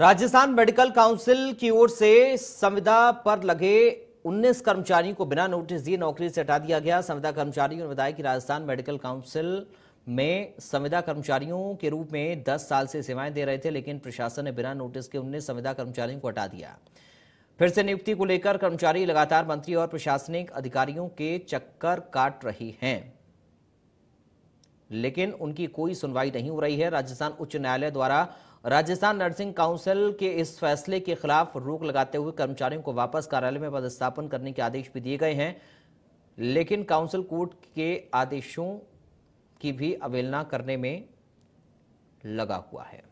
Rajasthan medical council की ओर से संविदा पर लगे 19 कर्मचारियों को बिना नोटिस दिए नौकरी से हटा दिया गया संविदा कर्मचारियों ने बताया कि राजस्थान मेडिकल काउंसिल में संविदा कर्मचारियों के रूप में 10 साल से सेवाएं दे रहे थे लेकिन प्रशासन ने बिना नोटिस के 19 संविदा कर्मचारियों को हटा दिया फिर से नियुक्ति को लेकर कर्मचारी लगातार मंत्री और प्रशासनिक अधिकारियों के चक्कर काट रहे हैं लेकिन उनकी कोई सुनवाई नहीं हो रही है राजस्थान उच्च न्यायालय द्वारा राजस्थान नर्सिंग काउंसिल के इस फैसले के खिलाफ रोक लगाते हुए कर्मचारियों को वापस कार्यालय में पदस्थापन करने के आदेश भी दिए गए हैं लेकिन काउंसिल कोर्ट के आदेशों की भी अवहेलना करने में लगा हुआ है